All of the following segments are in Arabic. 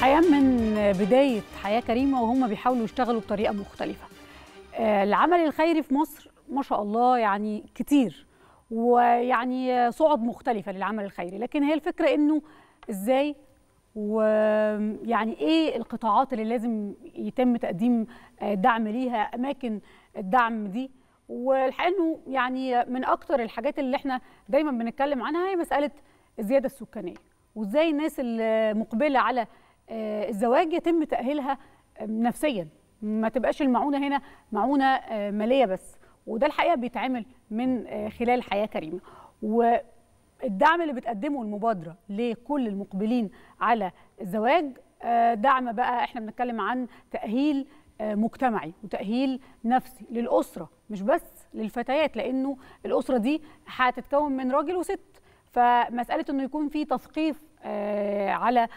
الحياة من بداية حياة كريمة وهم بيحاولوا يشتغلوا بطريقة مختلفة آه، العمل الخيري في مصر ما شاء الله يعني كتير ويعني صعد مختلفة للعمل الخيري لكن هي الفكرة إنه إزاي ويعني إيه القطاعات اللي لازم يتم تقديم آه، دعم ليها أماكن الدعم دي والحقيقة إنه يعني من أكتر الحاجات اللي إحنا دايما بنتكلم عنها هي مسألة الزيادة السكانية وازاي الناس اللي مقبله على آه، الزواج يتم تاهيلها نفسيا ما تبقاش المعونه هنا معونه آه، ماليه بس وده الحقيقه بيتعمل من آه، خلال حياه كريمه والدعم اللي بتقدمه المبادره لكل المقبلين على الزواج دعم بقى احنا بنتكلم عن تاهيل مجتمعي وتاهيل نفسي للاسره مش بس للفتيات لانه الاسره دي هتتكون من راجل وست فمساله انه يكون في تثقيف على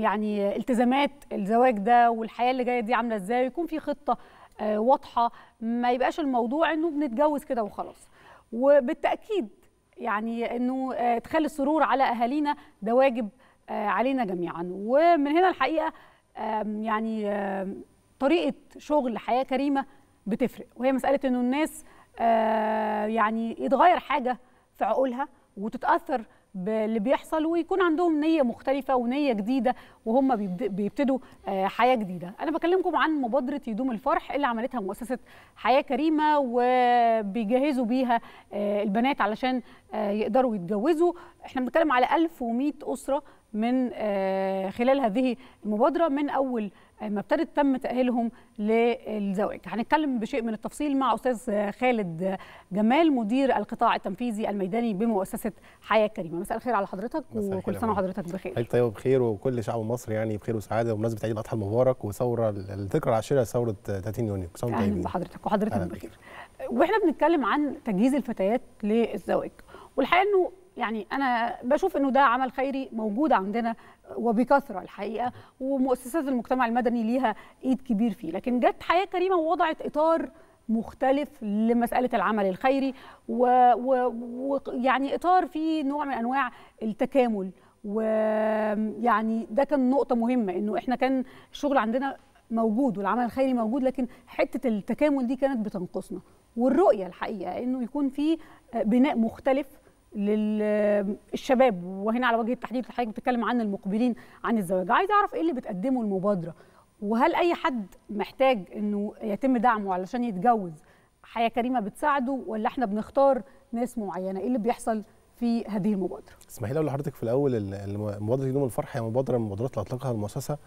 يعني التزامات الزواج ده والحياه اللي جايه دي عامله ازاي ويكون في خطه آه، واضحه ما يبقاش الموضوع انه بنتجوز كده وخلاص وبالتاكيد يعني انه آه، تخلي السرور على اهالينا ده واجب آه، علينا جميعا ومن هنا الحقيقه يعني طريقه شغل حياه كريمه بتفرق وهي مساله انه الناس يعني يتغير حاجه في عقولها وتتاثر باللي بيحصل ويكون عندهم نيه مختلفه ونيه جديده وهم بيبتدوا آه، حياه جديده انا بكلمكم عن مبادره يدوم الفرح اللي عملتها مؤسسه حياه كريمه وبيجهزوا بيها آه، البنات علشان آه، يقدروا يتجوزوا احنا بنتكلم على 1100 اسره من آه، خلال هذه المبادره من اول آه، ما ابتدت تم تاهيلهم للزواج هنتكلم بشيء من التفصيل مع استاذ آه، خالد جمال مدير القطاع التنفيذي الميداني بمؤسسه حياه كريمه مساء الخير على حضرتك وكل سنه وحضرتك بخير حضرتك طيبه بخير وكل شعب مصر يعني بخير وسعاده ومناسبه عيد الاضحى المبارك وثوره الذكرى العاشره ثوره 30 يونيو كل سنه طيبين بحضرتك وحضرتك بخير واحنا بنتكلم عن تجهيز الفتيات للزواج والحقيقه انه يعني انا بشوف انه ده عمل خيري موجود عندنا وبكثره الحقيقه ومؤسسات المجتمع المدني ليها ايد كبير فيه لكن جت حياه كريمه ووضعت اطار مختلف لمساله العمل الخيري ويعني و... يعني اطار فيه نوع من انواع التكامل ويعني ده كان نقطه مهمه انه احنا كان الشغل عندنا موجود والعمل الخيري موجود لكن حته التكامل دي كانت بتنقصنا والرؤيه الحقيقه انه يكون في بناء مختلف للشباب وهنا على وجه التحديد حضرتك بتتكلم عن المقبلين عن الزواج عايز اعرف ايه اللي بتقدمه المبادره وهل اي حد محتاج انه يتم دعمه علشان يتجوز حياه كريمه بتساعده ولا احنا بنختار ناس معينه ايه اللي بيحصل في هذه المبادره اسمحي لي اقول لحضرتك في الاول مبادره يوم الفرح هي مبادره من المبادرات اللي اطلقها المؤسسه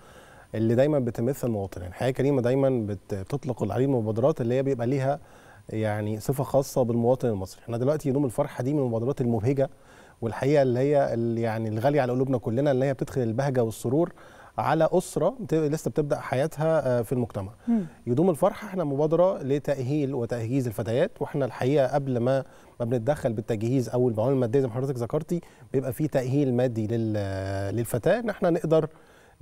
اللي دايما بتمثل المواطنين حياه كريمه دايما بتطلق العديد من المبادرات اللي هي بيبقى ليها يعني صفه خاصه بالمواطن المصري احنا دلوقتي يوم الفرحه دي من المبادرات المبهجه والحقيقه اللي هي اللي يعني الغاليه على قلوبنا كلنا اللي هي بتدخل البهجه والسرور على اسره لسه بتبدا حياتها آه، في المجتمع يدوم الفرحه احنا مبادره لتاهيل وتجهيز الفتيات واحنا الحقيقه قبل ما ما بنتدخل بالتجهيز او المعونه الماديه زي ما حضرتك ذكرتي بيبقى في تاهيل مادي للفتاه ان احنا نقدر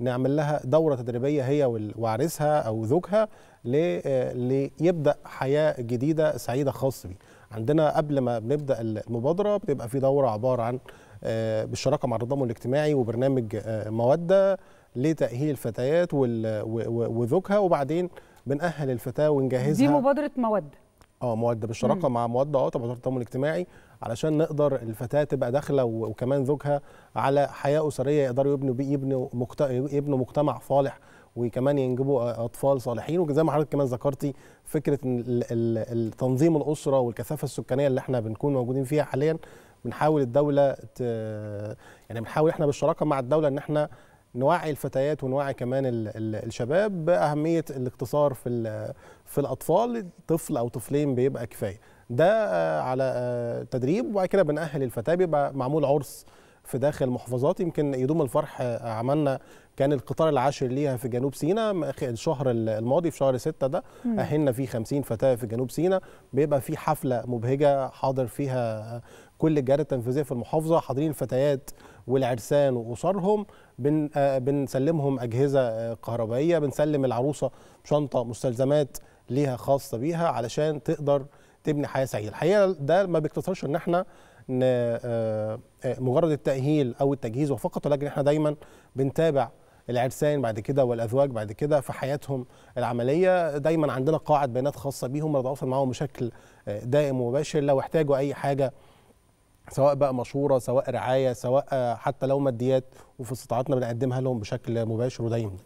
نعمل لها دوره تدريبيه هي وعريسها او زوجها ليبدا حياه جديده سعيده خاص بيه عندنا قبل ما بنبدا المبادره بيبقى في دوره عباره عن آه، بالشراكه مع التضامن الاجتماعي وبرنامج آه، موده لتاهيل الفتيات وزوجها وبعدين بنأهل الفتاه ونجهزها دي مبادره موده اه موده بالشراكه مع موده اه طبعا التضامن الاجتماعي علشان نقدر الفتاه تبقى داخله وكمان زوجها على حياه اسريه يقدروا يبنوا يبنوا يبنوا مجتمع صالح وكمان ينجبوا اطفال صالحين وزي ما حضرتك كمان ذكرتي فكره تنظيم الاسره والكثافه السكانيه اللي احنا بنكون موجودين فيها حاليا بنحاول الدوله ت... يعني بنحاول احنا بالشراكه مع الدوله ان احنا نوعي الفتيات ونوعي كمان الـ الـ الشباب باهميه الاقتصار في في الاطفال طفل او طفلين بيبقى كفايه ده آه، على آه، تدريب وبعد كده بنأهل الفتاة بيبقى معمول عرس في داخل المحافظات يمكن يدوم الفرح آه، عملنا كان القطار العاشر ليها في جنوب سيناء الشهر الماضي في شهر 6 ده اهلنا فيه 50 فتاه في جنوب سيناء بيبقى في حفله مبهجه حاضر فيها كل الجهات التنفيذيه في المحافظه حاضرين الفتيات والعرسان واسرهم بن بنسلمهم اجهزه كهربائيه بنسلم العروسه شنطه مستلزمات ليها خاصه بيها علشان تقدر تبني حياه سعيده الحقيقه ده ما بيقتصرش ان احنا آه، آه، مجرد التاهيل او التجهيز وفقط ولكن احنا دايما بنتابع العرسان بعد كده والازواج بعد كده في حياتهم العمليه دايما عندنا قاعه بيانات خاصه بيهم بنتواصل معاهم بشكل آه، دائم ومباشر لو احتاجوا اي حاجه سواء بقى مشوره سواء رعايه سواء حتى لو ماديات وفي استطاعتنا بنقدمها لهم بشكل مباشر ودايم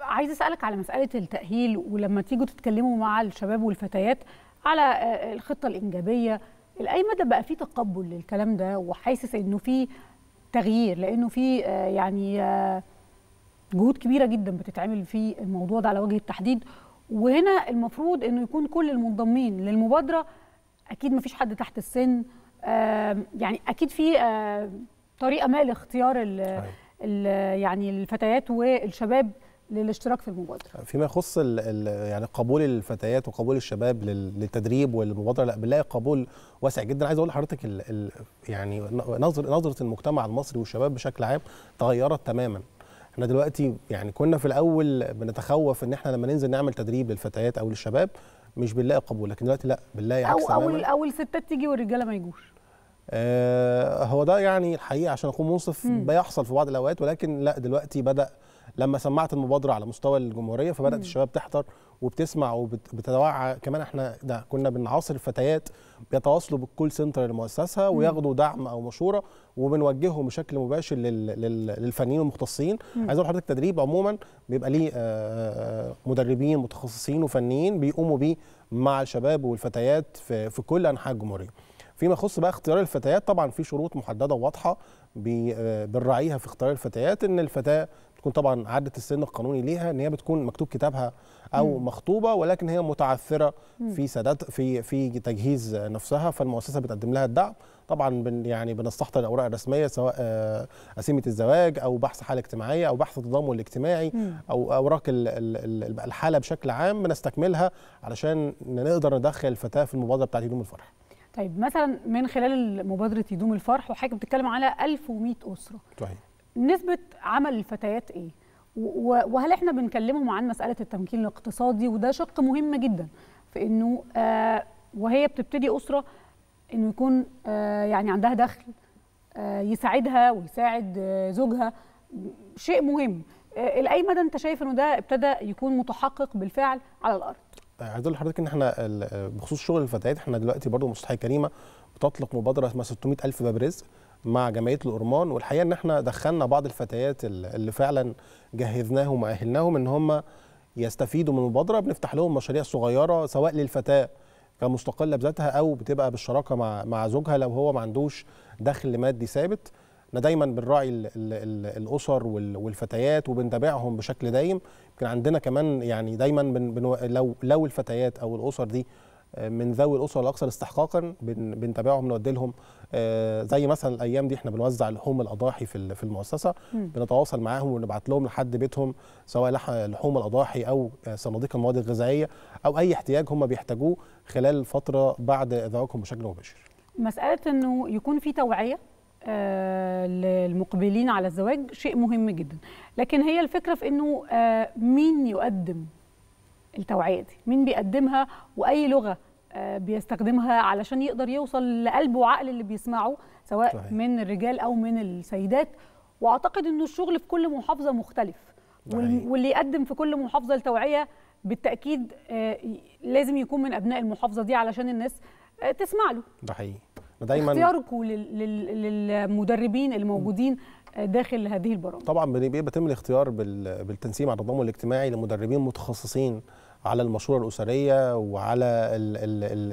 عايز اسالك على مساله التاهيل ولما تيجوا تتكلموا مع الشباب والفتيات على آه، الخطه الانجابيه لاي مدى بقى في تقبل للكلام ده وحاسس انه في تغيير لانه في آه، يعني آه، جهود كبيره جدا بتتعمل في الموضوع ده على وجه التحديد وهنا المفروض انه يكون كل المنضمين للمبادره اكيد ما فيش حد تحت السن يعني اكيد في طريقه ما لاختيار ال يعني الفتيات والشباب للاشتراك في المبادره فيما يخص يعني قبول الفتيات وقبول الشباب للتدريب والمبادره لا بنلاقي قبول واسع جدا عايز اقول لحضرتك يعني نظر نظره المجتمع المصري والشباب بشكل عام تغيرت تماما احنا دلوقتي يعني كنا في الاول بنتخوف ان احنا لما ننزل نعمل تدريب للفتيات او للشباب مش بنلاقي قبول لكن دلوقتي لا بنلاقي عكس او اول اول الستات تيجي والرجاله ما يجوش آه هو ده يعني الحقيقه عشان اكون منصف بيحصل في بعض الاوقات ولكن لا دلوقتي بدا لما سمعت المبادره على مستوى الجمهوريه فبدات الشباب تحضر وبتسمع وبتتوعى كمان احنا ده كنا بنعاصر الفتيات بيتواصلوا بالكول سنتر المؤسسه وياخدوا دعم او مشوره وبنوجههم بشكل مباشر للفنيين المختصين عايز اقول لحضرتك تدريب عموما بيبقى ليه آه، آه، مدربين متخصصين وفنيين بيقوموا بيه مع الشباب والفتيات في, في كل انحاء الجمهوريه فيما يخص بقى اختيار الفتيات طبعا في شروط محدده وواضحه آه، بنراعيها في اختيار الفتيات ان الفتاه تكون طبعا عدت السن القانوني ليها ان هي بتكون مكتوب كتابها او مم. مخطوبه ولكن هي متعثره مم. في سداد في في تجهيز نفسها فالمؤسسه بتقدم لها الدعم طبعا بن يعني بنستحضر الاوراق الرسميه سواء قسيمه آه، الزواج او بحث حاله اجتماعيه او بحث التضامن الاجتماعي مم. او اوراق الحاله بشكل عام بنستكملها علشان نقدر ندخل الفتاه في المبادره بتاعت يدوم الفرح. طيب مثلا من خلال مبادره يدوم الفرح وحضرتك بتتكلم على 1100 اسره. صحيح. نسبه عمل الفتيات ايه وهل احنا بنكلمهم عن مساله التمكين الاقتصادي وده شق مهم جدا في انه آه وهي بتبتدي اسره انه يكون آه يعني عندها دخل آه يساعدها ويساعد آه زوجها شيء مهم آه لاي مدى انت شايف انه ده ابتدى يكون متحقق بالفعل على الارض عايز اقول لحضرتك ان احنا بخصوص شغل الفتيات احنا دلوقتي برضه مصلحه كريمه بتطلق مبادره اسمها 600 الف باب رزق مع جمعيه الأرمان والحقيقه ان احنا دخلنا بعض الفتيات اللي فعلا جهزناهم واهلناهم ان هم يستفيدوا من المبادره بنفتح لهم مشاريع صغيره سواء للفتاه كمستقله بذاتها او بتبقى بالشراكه مع مع زوجها لو هو ما عندوش دخل مادي ثابت احنا دايما بنراعي الاسر والفتيات وبنتابعهم بشكل دايم يمكن عندنا كمان يعني دايما بن بن لو لو الفتيات او الاسر دي من ذوي الاسر الاكثر استحقاقا بنتابعهم نودي لهم آه، زي مثلا الايام دي احنا بنوزع لحوم الاضاحي في في المؤسسه م. بنتواصل معاهم ونبعت لهم لحد بيتهم سواء لحوم الاضاحي او صناديق المواد الغذائيه او اي احتياج هم بيحتاجوه خلال فتره بعد ذوقهم بشكل مباشر مساله انه يكون في توعيه آه، للمقبلين على الزواج شيء مهم جدا لكن هي الفكره في انه آه، مين يقدم التوعيه دي مين بيقدمها واي لغه آه، بيستخدمها علشان يقدر يوصل لقلب وعقل اللي بيسمعه سواء صحيح. من الرجال او من السيدات واعتقد انه الشغل في كل محافظه مختلف صحيح. واللي يقدم في كل محافظه التوعيه بالتاكيد آه، لازم يكون من ابناء المحافظه دي علشان الناس آه، تسمع له ده حقيقي دايما اختياركم للمدربين الموجودين داخل هذه البرامج طبعا بيتم الاختيار بالتنسيق مع التضامن الاجتماعي لمدربين متخصصين على المشوره الاسريه وعلى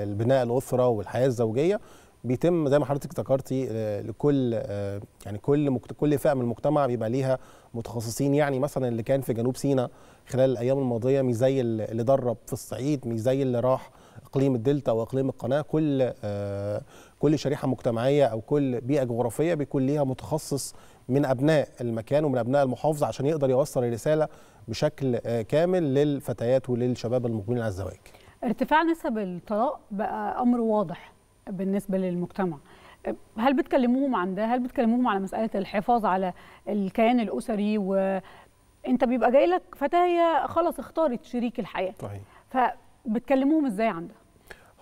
البناء الاسره والحياه الزوجيه بيتم زي ما حضرتك ذكرتي آه، لكل آه، يعني كل كل فئه من المجتمع بيبقى ليها متخصصين يعني مثلا اللي كان في جنوب سيناء خلال الايام الماضيه مش زي اللي درب في الصعيد مش زي اللي راح اقليم الدلتا واقليم القناه كل آه، كل شريحه مجتمعيه او كل بيئه جغرافيه بيكون ليها متخصص من ابناء المكان ومن ابناء المحافظه عشان يقدر يوصل الرساله بشكل آه، كامل للفتيات وللشباب المقبلين على الزواج. ارتفاع نسب الطلاق بقى امر واضح بالنسبه للمجتمع. آه، هل بتكلموهم عن ده؟ هل بتكلموهم على مساله الحفاظ على الكيان الاسري و انت بيبقى جاي لك فتاه هي خلاص اختارت شريك الحياه. صحيح. فبتكلموهم ازاي عن ده؟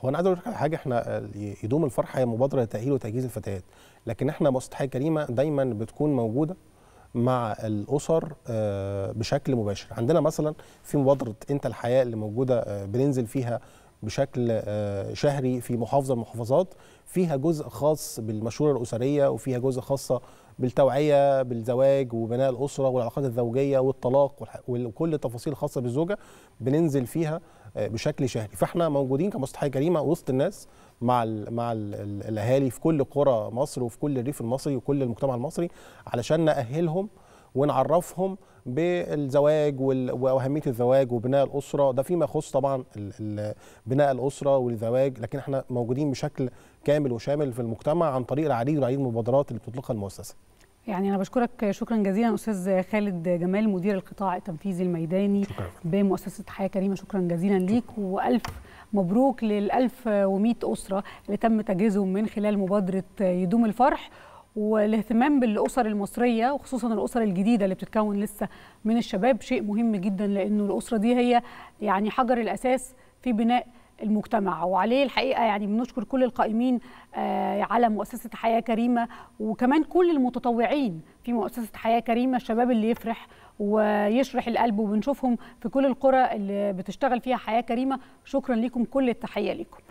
هو انا عايز اقول لك حاجه احنا آه، يدوم الفرح هي مبادره لتاهيل وتجهيز الفتيات لكن احنا مؤسسه حياه كريمه دايما بتكون موجوده مع الاسر آه، بشكل مباشر عندنا مثلا في مبادره انت الحياه اللي موجوده آه، بننزل فيها بشكل شهري في محافظه من المحافظات فيها جزء خاص بالمشوره الاسريه وفيها جزء خاصه بالتوعيه بالزواج وبناء الاسره والعلاقات الزوجيه والطلاق وكل التفاصيل الخاصه بالزوجه بننزل فيها آه، بشكل شهري فاحنا موجودين كمصلحه كريمه وسط الناس مع الـ مع الـ الاهالي في كل قرى مصر وفي كل الريف المصري وكل المجتمع المصري علشان ناهلهم ونعرفهم بالزواج واهميه الزواج وبناء الاسره ده فيما يخص طبعا بناء الاسره والزواج لكن احنا موجودين بشكل كامل وشامل في المجتمع عن طريق العديد والعديد من المبادرات اللي بتطلقها المؤسسه. يعني انا بشكرك شكرا جزيلا استاذ خالد جمال مدير القطاع التنفيذي الميداني شكرا. بمؤسسه حياه كريمه شكرا جزيلا ليك والف مبروك لل 1100 اسره اللي تم تجهيزهم من خلال مبادره يدوم الفرح والاهتمام بالاسر المصريه وخصوصا الاسر الجديده اللي بتتكون لسه من الشباب شيء مهم جدا لانه الاسره دي هي يعني حجر الاساس في بناء المجتمع وعليه الحقيقه يعني بنشكر كل القائمين آه، على مؤسسه حياه كريمه وكمان كل المتطوعين في مؤسسه حياه كريمه الشباب اللي يفرح ويشرح القلب وبنشوفهم في كل القرى اللي بتشتغل فيها حياه كريمه شكرا لكم كل التحيه لكم